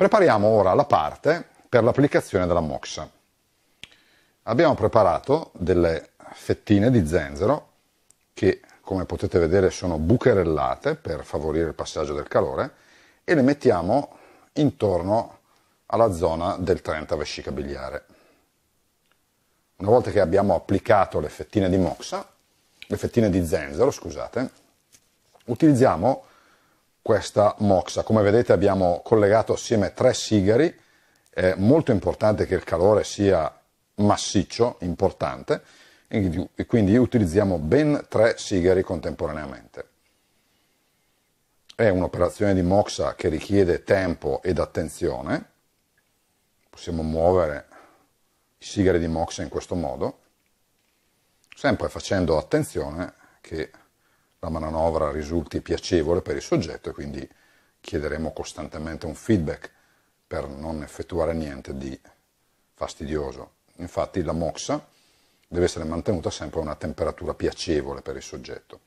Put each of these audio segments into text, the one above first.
Prepariamo ora la parte per l'applicazione della moxa. Abbiamo preparato delle fettine di zenzero che come potete vedere sono bucherellate per favorire il passaggio del calore e le mettiamo intorno alla zona del 30 vescica biliare. Una volta che abbiamo applicato le fettine di moxa, le fettine di zenzero, scusate, utilizziamo questa moxa. Come vedete abbiamo collegato assieme tre sigari, è molto importante che il calore sia massiccio, importante, e quindi utilizziamo ben tre sigari contemporaneamente. È un'operazione di moxa che richiede tempo ed attenzione, possiamo muovere i sigari di moxa in questo modo, sempre facendo attenzione che la manovra risulti piacevole per il soggetto e quindi chiederemo costantemente un feedback per non effettuare niente di fastidioso. Infatti la moxa deve essere mantenuta sempre a una temperatura piacevole per il soggetto.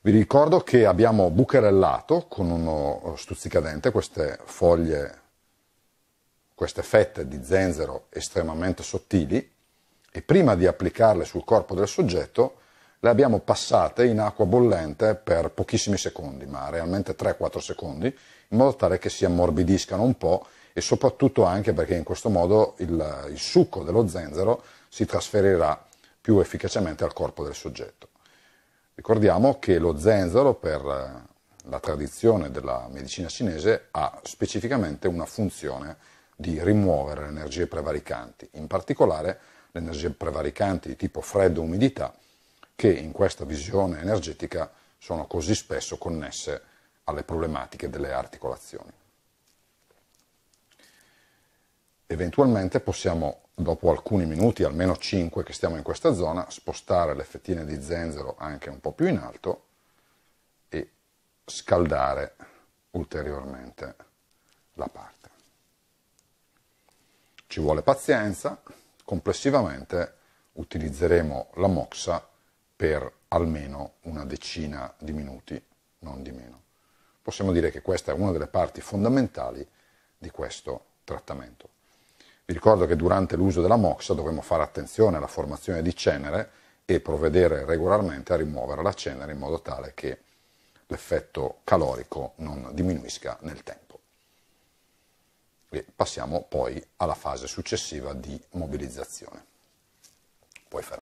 Vi ricordo che abbiamo bucherellato con uno eh, stuzzicadente queste foglie, queste fette di zenzero estremamente sottili e prima di applicarle sul corpo del soggetto le abbiamo passate in acqua bollente per pochissimi secondi, ma realmente 3-4 secondi, in modo tale che si ammorbidiscano un po' e soprattutto anche perché in questo modo il, il succo dello zenzero si trasferirà più efficacemente al corpo del soggetto. Ricordiamo che lo zenzero per eh, la tradizione della medicina cinese ha specificamente una funzione di rimuovere le energie prevaricanti, in particolare le energie prevaricanti di tipo freddo-umidità che in questa visione energetica sono così spesso connesse alle problematiche delle articolazioni. Eventualmente possiamo, dopo alcuni minuti, almeno 5 che stiamo in questa zona, spostare le fettine di zenzero anche un po' più in alto e scaldare ulteriormente la parte. Ci vuole pazienza, complessivamente utilizzeremo la moxa per almeno una decina di minuti, non di meno. Possiamo dire che questa è una delle parti fondamentali di questo trattamento. Vi ricordo che durante l'uso della moxa dovremo fare attenzione alla formazione di cenere e provvedere regolarmente a rimuovere la cenere in modo tale che l'effetto calorico non diminuisca nel tempo. E passiamo poi alla fase successiva di mobilizzazione. Puoi fermare.